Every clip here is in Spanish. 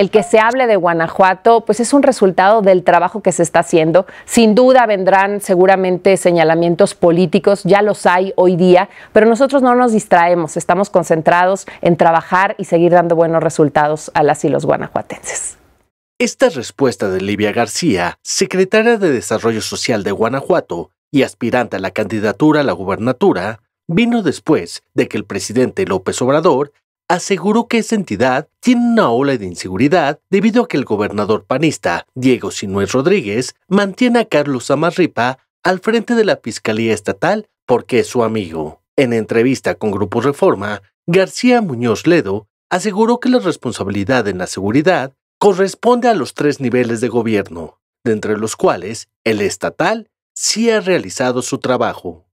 el que se hable de Guanajuato, pues es un resultado del trabajo que se está haciendo. Sin duda vendrán seguramente señalamientos políticos, ya los hay hoy día, pero nosotros no nos distraemos, estamos concentrados en trabajar y seguir dando buenos resultados a las y los guanajuatenses. Esta respuesta de Livia García, secretaria de Desarrollo Social de Guanajuato y aspirante a la candidatura a la gubernatura, vino después de que el presidente López Obrador aseguró que esa entidad tiene una ola de inseguridad debido a que el gobernador panista Diego Sinuez Rodríguez mantiene a Carlos Amarripa al frente de la Fiscalía Estatal porque es su amigo. En entrevista con Grupo Reforma, García Muñoz Ledo aseguró que la responsabilidad en la seguridad corresponde a los tres niveles de gobierno, de entre los cuales el estatal sí ha realizado su trabajo.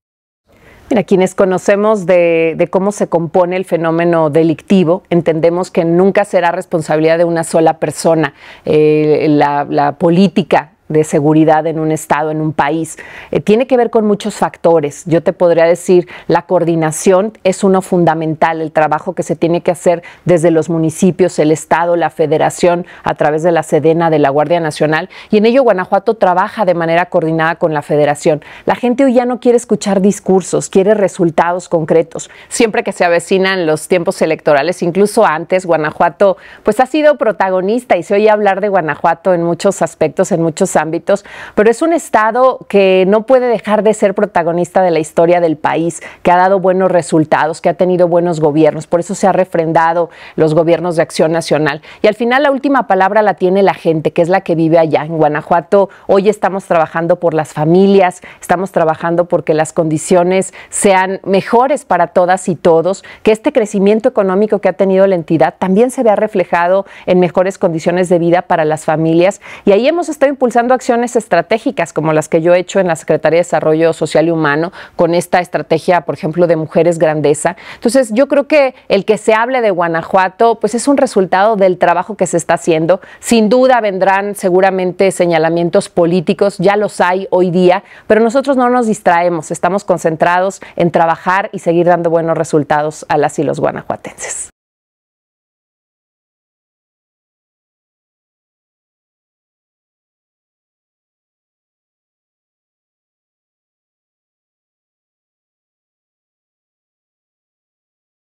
Mira, quienes conocemos de, cómo se compone el fenómeno delictivo, entendemos que nunca será responsabilidad de una sola persona. Eh, la política de seguridad en un estado, en un país. Eh, tiene que ver con muchos factores. Yo te podría decir, la coordinación es uno fundamental, el trabajo que se tiene que hacer desde los municipios, el Estado, la Federación, a través de la Sedena, de la Guardia Nacional. Y en ello Guanajuato trabaja de manera coordinada con la Federación. La gente hoy ya no quiere escuchar discursos, quiere resultados concretos. Siempre que se avecinan los tiempos electorales, incluso antes, Guanajuato pues ha sido protagonista y se oye hablar de Guanajuato en muchos aspectos, en muchos ámbitos, pero es un Estado que no puede dejar de ser protagonista de la historia del país, que ha dado buenos resultados, que ha tenido buenos gobiernos, por eso se ha refrendado los gobiernos de acción nacional. Y al final la última palabra la tiene la gente, que es la que vive allá. En Guanajuato hoy estamos trabajando por las familias, estamos trabajando porque las condiciones sean mejores para todas y todos, que este crecimiento económico que ha tenido la entidad también se vea reflejado en mejores condiciones de vida para las familias. Y ahí hemos estado impulsando acciones estratégicas como las que yo he hecho en la Secretaría de Desarrollo Social y Humano con esta estrategia, por ejemplo, de mujeres grandeza. Entonces, yo creo que el que se hable de Guanajuato, pues es un resultado del trabajo que se está haciendo. Sin duda vendrán seguramente señalamientos políticos, ya los hay hoy día, pero nosotros no nos distraemos, estamos concentrados en trabajar y seguir dando buenos resultados a las y los guanajuatenses.